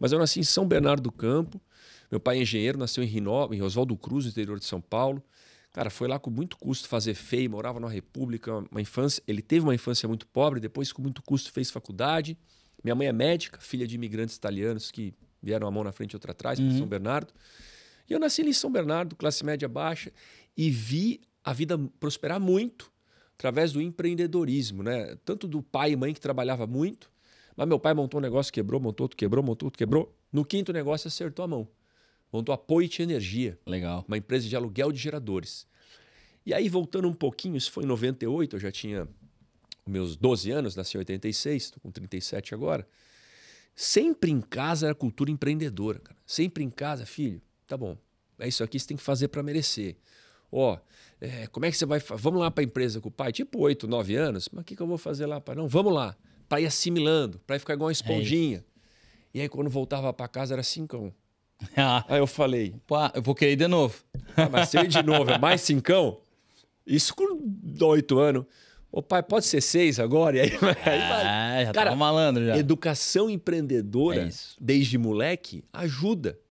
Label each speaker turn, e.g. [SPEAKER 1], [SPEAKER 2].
[SPEAKER 1] Mas eu nasci em São Bernardo do Campo. Meu pai é engenheiro, nasceu em Rinó, em Oswaldo Cruz, no interior de São Paulo. Cara, foi lá com muito custo fazer FEI, morava na República, uma infância, ele teve uma infância muito pobre, depois com muito custo fez faculdade. Minha mãe é médica, filha de imigrantes italianos que vieram a mão na frente e outra atrás, uhum. São Bernardo. E eu nasci em São Bernardo, classe média baixa, e vi a vida prosperar muito através do empreendedorismo, né? Tanto do pai e mãe que trabalhava muito, mas meu pai montou um negócio, quebrou, montou outro, quebrou, montou outro, quebrou. No quinto negócio, acertou a mão. Montou a Poit Energia. Legal. Uma empresa de aluguel de geradores. E aí, voltando um pouquinho, isso foi em 98, eu já tinha meus 12 anos, nasci em 86, estou com 37 agora. Sempre em casa era cultura empreendedora, cara. Sempre em casa, filho, tá bom. É isso aqui que você tem que fazer para merecer. Ó, é, como é que você vai. Vamos lá para a empresa com o pai? Tipo 8, 9 anos. Mas o que, que eu vou fazer lá, pai? Não, vamos lá para ir assimilando, para ficar igual uma é esponjinha. É e aí, quando voltava para casa, era cincão. Ah. Aí eu falei... Pá, ah, eu vou querer ir de novo. Ah, mas se eu ir de novo é mais cincão? Isso com oito anos. Ô pai, pode ser seis agora? E aí, ah, aí, já cara, tava malandro já. Educação empreendedora, é desde moleque, ajuda.